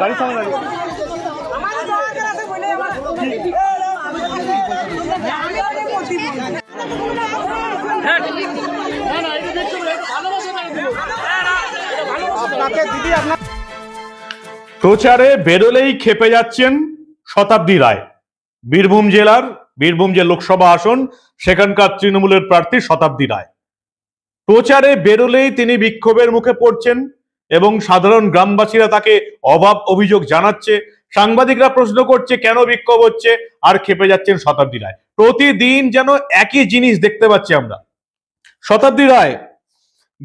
গাড়ি সামনে প্রচারে বেরোলেই খেপে যাচ্ছেন শতাব্দী রায় বীরভূম জেলার বীরভূম যে লোকসভা আসন সেখানকার তৃণমূলের প্রার্থী শতাব্দী রায় প্রচারে বেরোলেই তিনি বিক্ষোভের মুখে পড়ছেন এবং সাধারণ গ্রামবাসীরা তাকে অভাব অভিযোগ জানাচ্ছে সাংবাদিকরা প্রশ্ন করছে কেন বিক্ষোভ হচ্ছে আর খেপে যাচ্ছেন শতাব্দী রায় প্রতিদিন যেন একই জিনিস দেখতে পাচ্ছি আমরা শতাব্দী রায়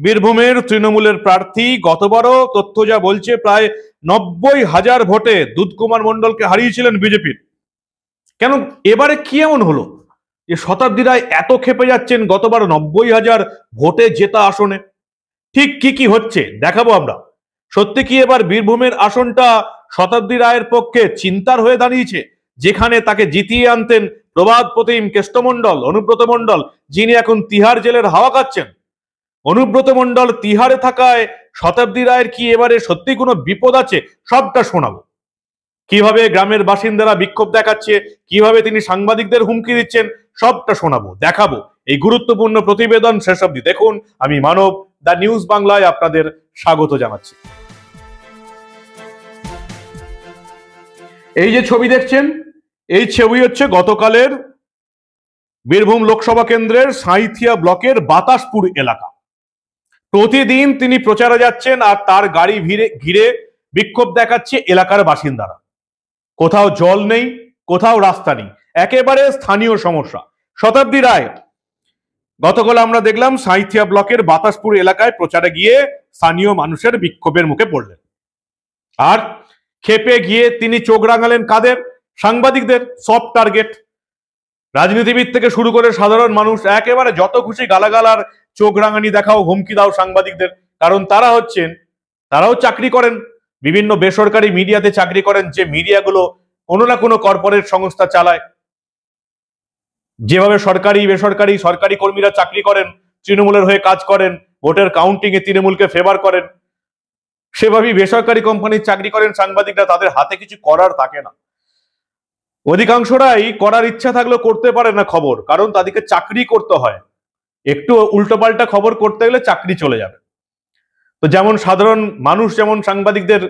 বীরভূমের তৃণমূলের প্রার্থী গতবারও তথ্য যা বলছে প্রায় নব্বই হাজার ভোটে দুধকুমার মন্ডলকে হারিয়েছিলেন বিজেপির কেন এবারে কি এমন হলো যে শতাব্দী রায় এত খেপে যাচ্ছেন গতবার নব্বই হাজার ভোটে জেতা আসনে ঠিক কি কি হচ্ছে দেখাবো আমরা সত্যি কি এবার বীরভূমের আসনটা শতাব্দী রায়ের পক্ষে চিন্তার হয়ে দাঁড়িয়েছে যেখানে তাকে জিতিয়ে আনতেন প্রবাদ প্রতিম কেষ্টমণ্ডল অনুব্রত মন্ডল যিনি এখন তিহার জেলের হাওয়া কাচ্ছেন অনুব্রত মন্ডল তিহারে থাকায় শতাব্দী রায়ের কি এবারে সত্যি কোনো বিপদ আছে সবটা শোনাবো কিভাবে গ্রামের বাসিন্দারা বিক্ষোভ দেখাচ্ছে কিভাবে তিনি সাংবাদিকদের হুমকি দিচ্ছেন সবটা শোনাবো দেখাবো এই গুরুত্বপূর্ণ প্রতিবেদন শেষ অব্দি দেখুন আমি মানব দ্য নিউজ বাংলায় আপনাদের স্বাগত জানাচ্ছি এই যে ছবি দেখছেন এই ছবি হচ্ছে গতকালের বীরভূম লোকসভা কেন্দ্রের সাঁইথিয়া ব্লকের বাতাসপুর এলাকা প্রতিদিন তিনি প্রচারে যাচ্ছেন আর তার গাড়ি ভিড়ে ঘিরে বিক্ষোভ দেখাচ্ছে এলাকার বাসিন্দারা কোথাও জল নেই কোথাও রাস্তা নেই একেবারে স্থানীয় সমস্যা শতাব্দী রায় গতকাল আমরা দেখলাম সাঁইথিয়া ব্লকের বাতাসপুর এলাকায় প্রচারে গিয়ে স্থানীয় মানুষের বিক্ষোভের মুখে পড়লেন আর খেপে গিয়ে তিনি চোখ রাঙালেন কাদের সাংবাদিকদের সফট টার্গেট রাজনীতিবিদ থেকে শুরু করে সাধারণ মানুষ একেবারে যত খুশি গালাগাল আর চোখ রাঙানি দেখাও হুমকি দাও সাংবাদিকদের কারণ তারা হচ্ছেন তারাও চাকরি করেন বিভিন্ন বেসরকারি মিডিয়াতে চাকরি করেন যে মিডিয়াগুলো কোনো না কোনো কর্পোরেট সংস্থা চালায় যেভাবে সরকারি বেসরকারি সরকারি কর্মীরা চাকরি করেন তৃণমূলের হয়ে কাজ করেন ভোটের কাউন্টিং এ তৃণমূলকে ফেভার করেন সেভাবেই বেসরকারি কোম্পানির চাকরি করেন সাংবাদিকরা তাদের হাতে কিছু করার থাকে না অধিকাংশরাই করার ইচ্ছা থাকলেও করতে পারে না খবর কারণ তাদেরকে চাকরি করতে হয় একটু উল্টোপাল্টা খবর করতে গেলে চাকরি চলে যাবে তো যেমন সাধারণ মানুষ যেমন সাংবাদিকদের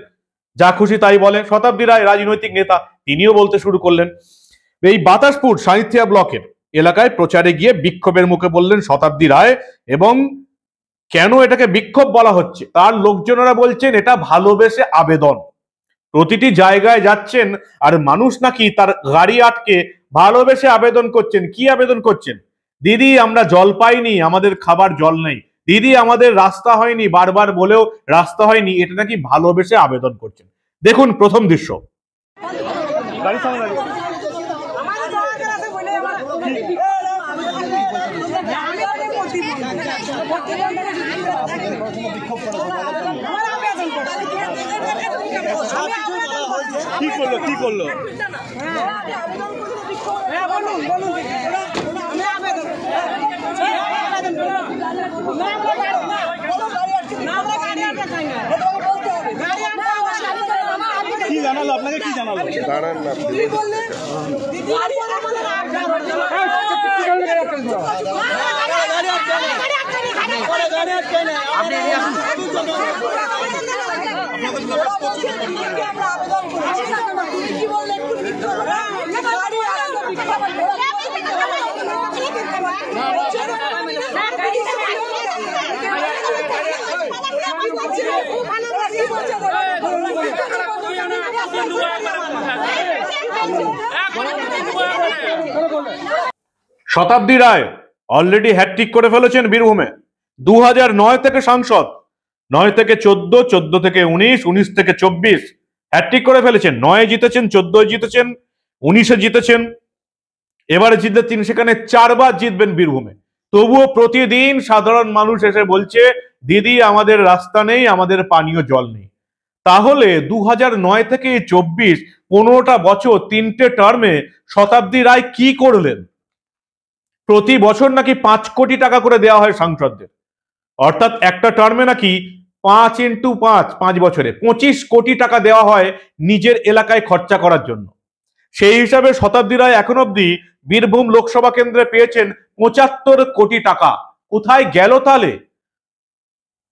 যা খুশি তাই বলে শতাব্দী রায় রাজনৈতিক নেতা তিনিও বলতে শুরু করলেন এই বাতাসপুর সাহিত্যা ব্লকের এলাকায় প্রচারে গিয়ে বিক্ষোভের মুখে বললেন শতাব্দী রায় এবং কেন এটাকে বিক্ষোভ বলা হচ্ছে তার লোকজনেরা বলছেন এটা ভালোবেসে আবেদন প্রতিটি জায়গায় যাচ্ছেন আর মানুষ নাকি তার গাড়ি আটকে ভালোবেসে আবেদন করছেন কি আবেদন করছেন দিদি আমরা জল পাইনি আমাদের খাবার জল নেই দিদি আমাদের রাস্তা হয়নি বারবার বলেও রাস্তা হয়নি এটা নাকি ভালোবেসে আবেদন করছেন দেখুন প্রথম দৃশ্য কি করলো কি করলো কি জানালো আপনাকে কি জানালো দাঁড়ান শতাব্দী রায় অলরেডি হ্যাটট্রিক করে ফেলেছেন বীরভূমে দু নয় থেকে সাংসদ নয় থেকে চোদ্দ চোদ্দ থেকে উনিশ উনিশ থেকে চব্বিশ হ্যাট্রিক করে ফেলেছেন নয় জিতেছেন চোদ্দ জিতেছেন উনিশে জিতেছেন এবারে জিতলে তিনি সেখানে চারবার জিতবেন বীরভূমে তবুও প্রতিদিন সাধারণ মানুষ এসে বলছে দিদি আমাদের রাস্তা নেই আমাদের পানীয় জল নেই তাহলে দু নয় থেকে চব্বিশ পনেরোটা বছর তিনটে টার্মে শতাব্দী রায় কি করলেন প্রতি বছর নাকি পাঁচ কোটি টাকা করে দেওয়া হয় সাংসদদের অর্থাৎ একটা টার্মে নাকি পাঁচ ইন্টু পাঁচ পাঁচ বছরে পঁচিশ কোটি টাকা দেওয়া হয় নিজের এলাকায় খরচা করার জন্য সেই হিসাবে শতাব্দী রায় এখন অব্দি বীরভূম লোকসভা কেন্দ্রে পেয়েছেন পঁচাত্তর কোটি টাকা কোথায় গেল তাহলে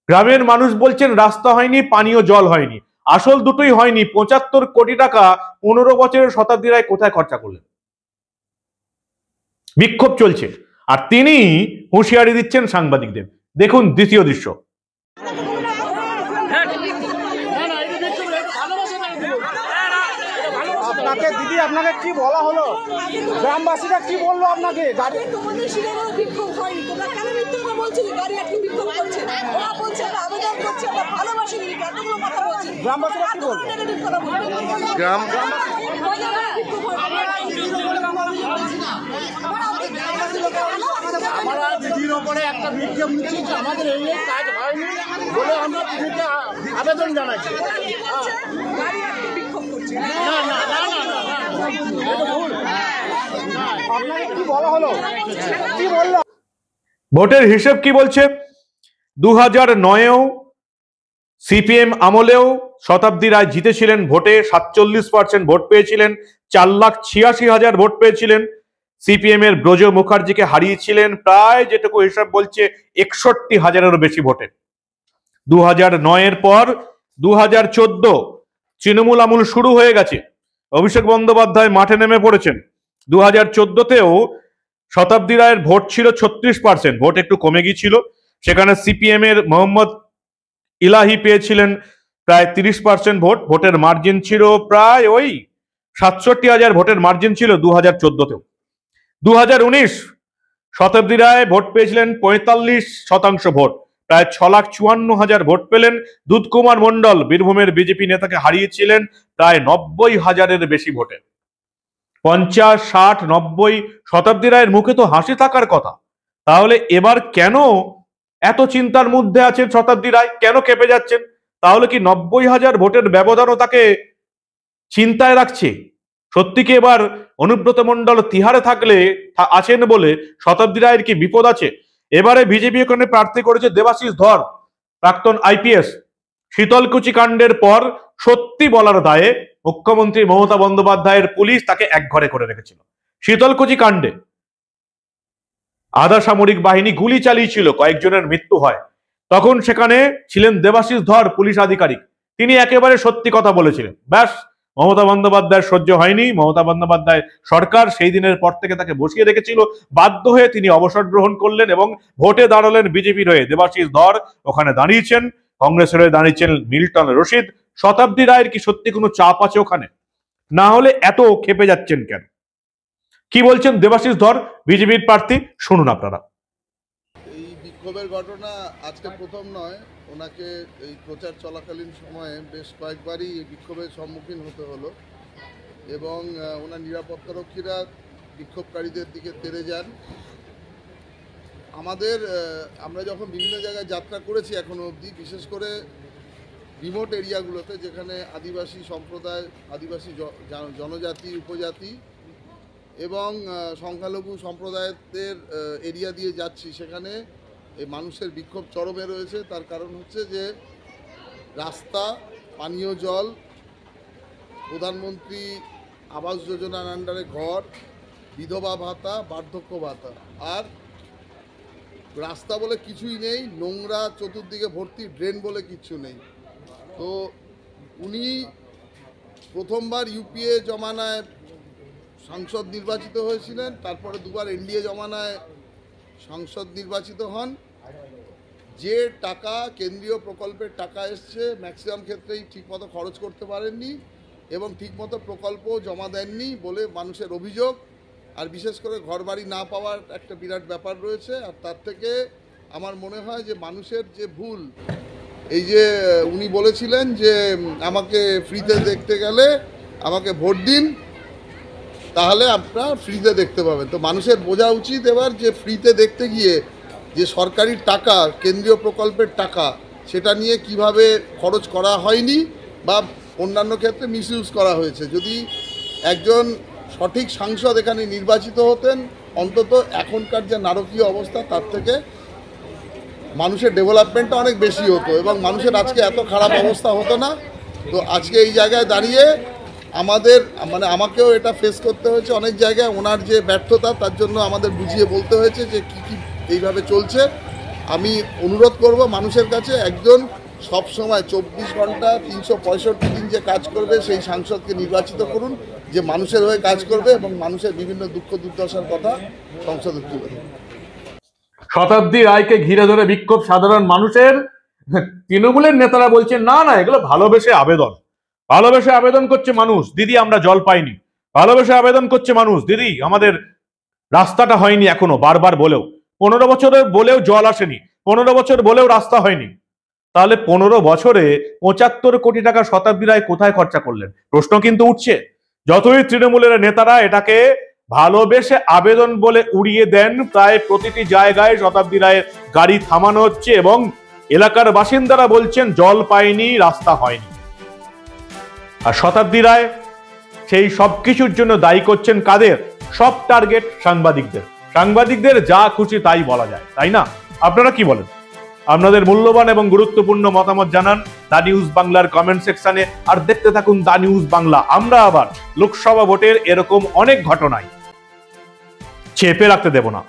গ্রামের মানুষ বলছেন রাস্তা হয়নি পানীয় জল হয়নি আসল দুটোই হয়নি পঁচাত্তর কোটি টাকা পনেরো বছরের শতাব্দী রায় কোথায় খরচা করলেন বিক্ষোভ চলছে আর তিনি হুঁশিয়ারি দিচ্ছেন সাংবাদিকদের দেখুন দ্বিতীয় দৃশ্য আপনাকে কি বলা হলো গ্রামবাসীরা কি বললো আপনাকে আবেদন গ্রামবাসীরা কি গ্রাম আমরা দিদির ওপরে একটা বিক্ষোভ মিছিল আমাদের এই কাজ হয়নি বলে আমরা দিদিকে আবেদন জানাচ্ছি না না না না ভোটের হিসেব কি বলছে দু হাজার নয়েও সিপিএম আমলেও শতাব্দী রায় জিতেছিলেন ভোটে সাতচল্লিশ পার্সেন্ট ভোট পেয়েছিলেন চার লাখ ছিয়াশি হাজার ভোট পেয়েছিলেন সিপিএম এর ব্রজ মুখার্জিকে হারিয়েছিলেন প্রায় যেটুকু হিসাব বলছে একষট্টি হাজারেরও বেশি ভোটে দু হাজার নয়ের পর দু হাজার চোদ্দ তৃণমূল আমল শুরু হয়ে গেছে অভিষেক বন্দ্যোপাধ্যায় মাঠে নেমে পড়েছেন দু হাজার চোদ্দতেও শতাব্দী রায়ের ভোট ছিল ছত্রিশ পার্সেন্ট ভোট একটু কমে গিয়েছিল সেখানে সিপিএম এর মোহাম্মদ ইলাহি পেয়েছিলেন প্রায় তিরিশ পার্সেন্ট ভোট ভোটের মার্জিন ছিল প্রায় ওই সাতষট্টি হাজার ভোটের মার্জিন ছিল দু হাজার চোদ্দতেও দু হাজার উনিশ শতাব্দী রায় ভোট পেয়েছিলেন পঁয়তাল্লিশ শতাংশ ভোট প্রায় ছ লাখ চুয়ান্ন হাজার ভোট পেলেন দুধকুমার মণ্ডল বীরভূমের বিজেপি নেতাকে হারিয়েছিলেন প্রায় নব্বই হাজারের বেশি ভোটে পঞ্চাশ ষাট নব্বই শতাব্দী রায়ের মুখে তো হাসি থাকার কথা তাহলে এবার কেন এত চিন্তার মধ্যে আছেন শতাব্দী রায় কেন কেঁপে যাচ্ছেন তাহলে কি নব্বই হাজার ভোটের ব্যবধানও তাকে চিন্তায় রাখছে সত্যি কি এবার অনুব্রত মন্ডল তিহারে থাকলে আছেন বলে শতাব্দী রায়ের কি বিপদ আছে এবারে বিজেপি এখানে প্রার্থী করেছে দেবাশিস ধর প্রাক্তন আইপিএস শীতলকুচি কাণ্ডের পর সত্যি বলার দায়ে মুখ্যমন্ত্রী মমতা বন্দ্যোপাধ্যায়ের পুলিশ তাকে এক ঘরে করে রেখেছিল শীতলকুচি কাণ্ডে আধা সামরিক বাহিনী গুলি চালিয়েছিল কয়েকজনের মৃত্যু হয় তখন সেখানে ছিলেন দেবাশিস ধর পুলিশ আধিকারিক তিনি একেবারে সত্যি কথা বলেছিলেন ব্যাস মমতা বন্দ্যোপাধ্যায় সহ্য হয়নি মমতা বন্দ্যোপাধ্যায় সরকার সেই দিনের পর থেকে তাকে বসিয়ে রেখেছিল বাধ্য হয়ে তিনি অবসর গ্রহণ করলেন এবং ভোটে দাঁড়ালেন বিজেপির হয়ে দেবাশিস ধর ওখানে দাঁড়িয়েছেন কংগ্রেসের হয়ে দাঁড়িয়েছেন মিল্টন রশিদ শতাব্দী রায়ের কি সত্যি কোনো চাপ আছে ওখানে না হলে এত খেপে যাচ্ছেন কেন কি বলছেন দেবাশিস ধর বিজেপির প্রার্থী শুনুন আপনারা বিক্ষোভের ঘটনা আজকে প্রথম নয় ওনাকে এই প্রচার চলাকালীন সময়ে বেশ কয়েকবারই বিক্ষোভের সম্মুখীন হতে হলো এবং ওনার নিরাপত্তারক্ষীরা বিক্ষোভকারীদের দিকে তেড়ে যান আমাদের আমরা যখন বিভিন্ন জায়গায় যাত্রা করেছি এখনও অবধি বিশেষ করে রিমোট এরিয়াগুলোতে যেখানে আদিবাসী সম্প্রদায় আদিবাসী জনজাতি উপজাতি এবং সংখ্যালঘু সম্প্রদায়ের এরিয়া দিয়ে যাচ্ছি সেখানে এই মানুষের বিক্ষোভ চরমে রয়েছে তার কারণ হচ্ছে যে রাস্তা পানীয় জল প্রধানমন্ত্রী আবাস যোজনার আন্ডারে ঘর বিধবা ভাতা বার্ধক্য ভাতা আর রাস্তা বলে কিছুই নেই নোংরা চতুর্দিকে ভর্তি ড্রেন বলে কিছু নেই তো উনি প্রথমবার ইউপিএ জমানায় সাংসদ নির্বাচিত হয়েছিলেন তারপরে দুবার এনডিএ জমানায় সংসদ নির্বাচিত হন যে টাকা কেন্দ্রীয় প্রকল্পের টাকা এসছে ম্যাক্সিমাম ক্ষেত্রেই ঠিকমতো খরচ করতে পারেননি এবং ঠিকমতো প্রকল্প জমা দেননি বলে মানুষের অভিযোগ আর বিশেষ করে ঘরবাড়ি না পাওয়ার একটা বিরাট ব্যাপার রয়েছে আর তার থেকে আমার মনে হয় যে মানুষের যে ভুল এই যে উনি বলেছিলেন যে আমাকে ফ্রিতে দেখতে গেলে আমাকে ভোট দিন তাহলে আপনার ফ্রিতে দেখতে পাবেন তো মানুষের বোঝা উচিত এবার যে ফ্রিতে দেখতে গিয়ে যে সরকারি টাকা কেন্দ্রীয় প্রকল্পের টাকা সেটা নিয়ে কিভাবে খরচ করা হয়নি বা অন্যান্য ক্ষেত্রে মিসইউজ করা হয়েছে যদি একজন সঠিক সাংসদ এখানে নির্বাচিত হতেন অন্তত এখনকার যে নারকীয় অবস্থা তার থেকে মানুষের ডেভেলপমেন্টটা অনেক বেশি হতো এবং মানুষের আজকে এত খারাপ অবস্থা হতো না তো আজকে এই জায়গায় দাঁড়িয়ে আমাদের মানে আমাকেও এটা ফেস করতে হয়েছে অনেক জায়গায় ওনার যে ব্যর্থতা তার জন্য আমাদের বুঝিয়ে বলতে হয়েছে যে কি কি এইভাবে চলছে আমি অনুরোধ করব মানুষের কাছে একজন সব সময় চব্বিশ ঘন্টা তিনশো পঁয়ষট্টি দিন যে কাজ করবে সেই সাংসদকে নির্বাচিত করুন যে মানুষের হয়ে কাজ করবে এবং মানুষের বিভিন্ন দুঃখ দুর্দশার কথা সংসদে তুলে শতাব্দী রায়কে ঘিরে ধরে বিক্ষোভ সাধারণ মানুষের তৃণমূলের নেতারা বলছেন না না এগুলো ভালোবেসে আবেদন ভালোবেসে আবেদন করছে মানুষ দিদি আমরা জল পাইনি ভালোবেসে আবেদন করছে মানুষ দিদি আমাদের রাস্তাটা হয়নি এখনো বারবার বলেও পনেরো বছরের বলেও জল আসেনি পনেরো বছর বলেও রাস্তা হয়নি তাহলে পনেরো বছরে পঁচাত্তর কোটি টাকা শতাব্দী রায় কোথায় খরচা করলেন প্রশ্ন কিন্তু উঠছে যতই তৃণমূলের নেতারা এটাকে ভালোবেসে আবেদন বলে উড়িয়ে দেন প্রায় প্রতিটি জায়গায় শতাব্দী রায়ের গাড়ি থামানো হচ্ছে এবং এলাকার বাসিন্দারা বলছেন জল পায়নি রাস্তা হয়নি আর শতাব্দী রায় সেই সব কিছুর জন্য দায়ী করছেন কাদের সব টার্গেট সাংবাদিকদের সাংবাদিকদের যা খুশি তাই বলা যায় তাই না আপনারা কি বলেন আপনাদের মূল্যবান এবং গুরুত্বপূর্ণ মতামত জানান দা নিউজ বাংলার কমেন্ট সেকশনে আর দেখতে থাকুন দা নিউজ বাংলা আমরা আবার লোকসভা ভোটের এরকম অনেক ঘটনায় চেপে রাখতে দেব না